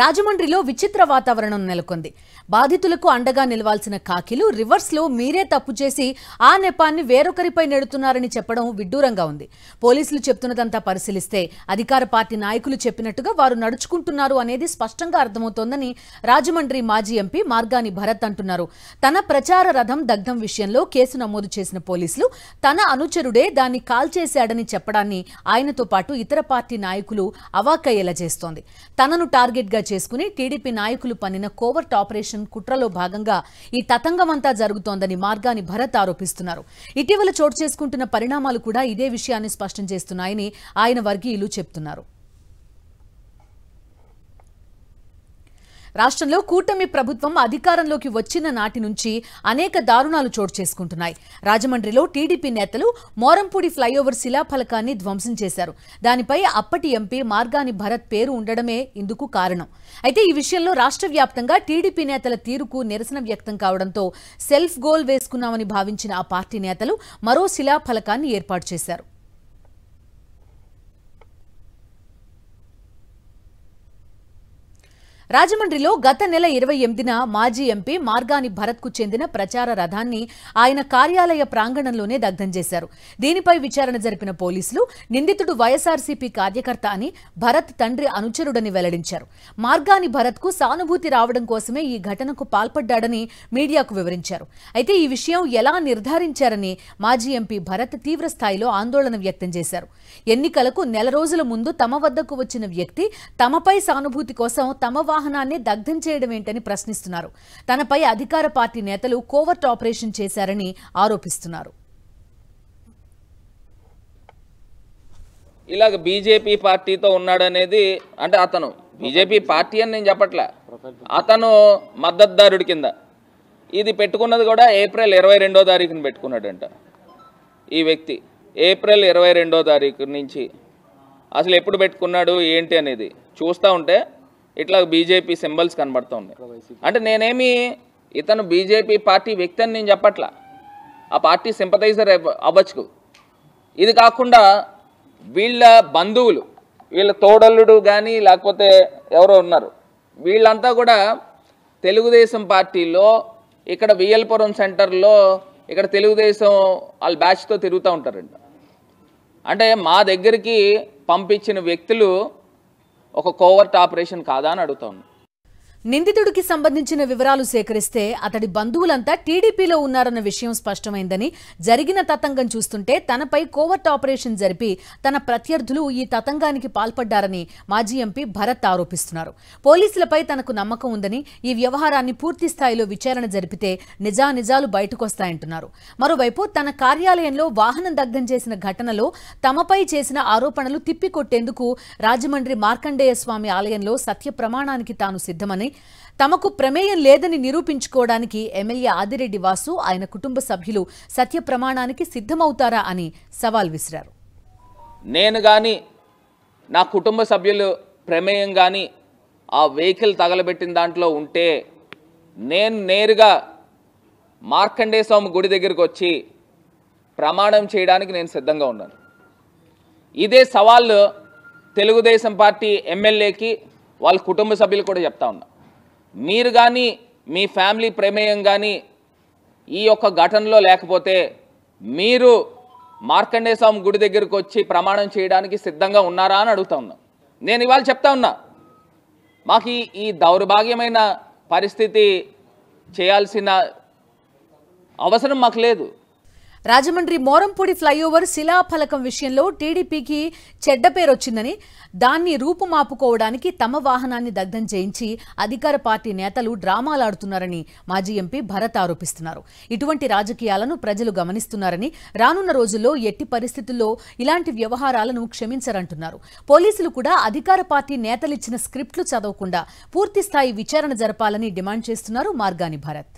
రాజమండ్రిలో విచిత్ర వాతావరణం నెలకొంది బాధితులకు అండగా నిలవాల్సిన కాకిలు రివర్స్లో మీరే తప్పు చేసి ఆ నెపాన్ని వేరొకరిపై నెడుతున్నారని చెప్పడం విడ్డూరంగా ఉంది పోలీసులు చెప్తున్నదంతా పరిశీలిస్తే అధికార పార్టీ నాయకులు చెప్పినట్టుగా వారు నడుచుకుంటున్నారు అనేది స్పష్టంగా అర్థమవుతోందని రాజమండ్రి మాజీ ఎంపీ మార్గాని భరత్ అంటున్నారు తన ప్రచార రథం దగ్ధం విషయంలో కేసు నమోదు చేసిన పోలీసులు తన అనుచరుడే దాన్ని కాల్ చేశాడని చెప్పడాన్ని ఆయనతో పాటు ఇతర పార్టీ నాయకులు అవాకయ్యేలా చేస్తోంది తనను టార్గెట్గా టార్గెట్గా చేసుకుని టీడీపీ నాయకులు పన్నిన కోవర్ట్ ఆపరేషన్ కుట్రలో భాగంగా ఈ తతంగమంతా జరుగుతోందని మార్గాని భరత్ ఆరోపిస్తున్నారు ఇటీవల చోటు చేసుకుంటున్న పరిణామాలు కూడా ఇదే విషయాన్ని స్పష్టం చేస్తున్నాయని ఆయన వర్గీయులు చెప్తున్నారు రాష్ట్రంలో కూటమి ప్రభుత్వం అధికారంలోకి వచ్చిన నాటి నుంచి అనేక దారుణాలు చోటు చేసుకుంటున్నాయి రాజమండ్రిలో టీడీపీ నేతలు మోరంపూడి ఫ్లైఓవర్ శిలాఫలకాన్ని ధ్వంసం చేశారు దానిపై అప్పటి ఎంపీ మార్గాని భరత్ పేరు ఉండడమే ఇందుకు కారణం అయితే ఈ విషయంలో రాష్ట్ర వ్యాప్తంగా టీడీపీ నేతల తీరుకు నిరసన వ్యక్తం కావడంతో సెల్ఫ్ గోల్ వేసుకున్నామని భావించిన ఆ పార్టీ నేతలు మరో శిలాఫలకాన్ని ఏర్పాటు చేశారు రాజమండ్రిలో గత నెల ఇరవై ఎనిమిదిన మాజీ ఎంపీ మార్గాని భరత్కు చెందిన ప్రచార రథాన్ని ఆయన కార్యాలయ ప్రాంగణంలోనే దగ్ధం చేశారు దీనిపై విచారణ జరిపిన పోలీసులు నిందితుడు వైఎస్ఆర్సీపీ కార్యకర్త అని భరత్ తండ్రి అనుచరుడని వెల్లడించారు మార్గాని భరత్కు సానుభూతి రావడం కోసమే ఈ ఘటనకు పాల్పడ్డాడని మీడియాకు వివరించారు అయితే ఈ విషయం ఎలా నిర్ధారించారని మాజీ ఎంపీ భరత్ తీవ్ర స్థాయిలో ఆందోళన వ్యక్తం చేశారు ఎన్నికలకు నెల రోజుల ముందు తమ వద్దకు వచ్చిన వ్యక్తి తమపై సానుభూతి కోసం తమ వాహనాన్ని దగ్ధం చేయడం ఏంటని ప్రశ్నిస్తున్నారు తనపై అధికార పార్టీ నేతలు కోవర్ట్ ఆపరేషన్ చేశారని ఆరోపిస్తున్నారు ఇలాగ బీజేపీ పార్టీతో ఉన్నాడనేది అంటే అతను బీజేపీ పార్టీ అని నేను చెప్పట్లే అతను మద్దతుదారుడి కింద ఇది పెట్టుకున్నది కూడా ఏప్రిల్ ఇరవై రెండో తారీఖున పెట్టుకున్నాడంట ఈ వ్యక్తి ఏప్రిల్ ఇరవై రెండో తారీఖు నుంచి అసలు ఎప్పుడు పెట్టుకున్నాడు ఏంటి అనేది చూస్తూ ఉంటే ఇట్లా బీజేపీ సింబల్స్ కనబడుతుంది అంటే నేనేమి ఇతను బీజేపీ పార్టీ వ్యక్తి అని నేను చెప్పట్లా ఆ పార్టీ సింపథైజర్ అవ్వచ్చు ఇది కాకుండా వీళ్ళ బంధువులు వీళ్ళ తోడల్లుడు కానీ లేకపోతే ఎవరో ఉన్నారు వీళ్ళంతా కూడా తెలుగుదేశం పార్టీలో ఇక్కడ విఎల్పురం సెంటర్లో ఇక్కడ తెలుగుదేశం వాళ్ళ బ్యాచ్తో తిరుగుతూ ఉంటారంట అంటే మా దగ్గరికి పంపించిన వ్యక్తులు ఒక కోవర్ట్ ఆపరేషన్ కాదా అని అడుగుతా నిందితుడికి సంబంధించిన వివరాలు సేకరిస్తే అతడి బంధువులంతా టీడీపీలో ఉన్నారన్న విషయం స్పష్టమైందని జరిగిన తతంగం చూస్తుంటే తనపై కోవర్ట్ ఆపరేషన్ జరిపి తన ప్రత్యర్థులు ఈ తతంగానికి పాల్పడ్డారని మాజీ ఎంపీ భరత్ ఆరోపిస్తున్నారు పోలీసులపై తనకు నమ్మకం ఉందని ఈ వ్యవహారాన్ని పూర్తి స్థాయిలో విచారణ జరిపితే నిజానిజాలు బయటకొస్తాయంటున్నారు మరోవైపు తన కార్యాలయంలో వాహనం దగ్ధం చేసిన ఘటనలో తమపై చేసిన ఆరోపణలు తిప్పికొట్టేందుకు రాజమండ్రి మార్కండేయ స్వామి ఆలయంలో సత్య ప్రమాణానికి తాను సిద్ధమని తమకు ప్రమేయం లేదని నిరూపించుకోవడానికి ఎమ్మెల్యే ఆదిరెడ్డి వాసు ఆయన కుటుంబ సభ్యులు సత్య ప్రమాణానికి సిద్ధమవుతారా అని సవాల్ విసిరారు నేను కానీ నా కుటుంబ సభ్యులు ప్రమేయం కానీ ఆ వెహికల్ తగలబెట్టిన దాంట్లో ఉంటే నేను నేరుగా మార్కండే స్వామి గుడి దగ్గరికి వచ్చి ప్రమాణం చేయడానికి నేను సిద్ధంగా ఉన్నాను ఇదే సవాళ్ళు తెలుగుదేశం పార్టీ ఎమ్మెల్యేకి వాళ్ళ కుటుంబ సభ్యులు కూడా చెప్తా ఉన్నా మీరు కానీ మీ ఫ్యామిలీ ప్రమేయం కానీ ఈ యొక్క ఘటనలో లేకపోతే మీరు మార్కండేయస్వామి గుడి దగ్గరకు వచ్చి ప్రమాణం చేయడానికి సిద్ధంగా ఉన్నారా అని అడుగుతా ఉన్నా నేను ఇవాళ చెప్తా ఉన్నా మాకు ఈ దౌర్భాగ్యమైన పరిస్థితి చేయాల్సిన అవసరం మాకు లేదు రాజమండ్రి మోరంపూడి ఫ్లైఓవర్ శిలాఫలకం విషయంలో టీడీపీకి చెడ్డ పేరొచ్చిందని దాన్ని రూపుమాపుకోవడానికి తమ వాహనాన్ని దగ్ధం చేయించి అధికార పార్టీ నేతలు డ్రామాలాడుతున్నారని మాజీ ఎంపీ భరత్ ఆరోపిస్తున్నారు ఇటువంటి రాజకీయాలను ప్రజలు గమనిస్తున్నారని రానున్న రోజుల్లో ఎట్టి పరిస్థితుల్లో ఇలాంటి వ్యవహారాలను క్షమించరంటున్నారు పోలీసులు కూడా అధికార పార్టీ నేతలిచ్చిన స్క్రిప్ట్లు చదవకుండా పూర్తిస్థాయి విచారణ జరపాలని డిమాండ్ చేస్తున్నారు మార్గాని భరత్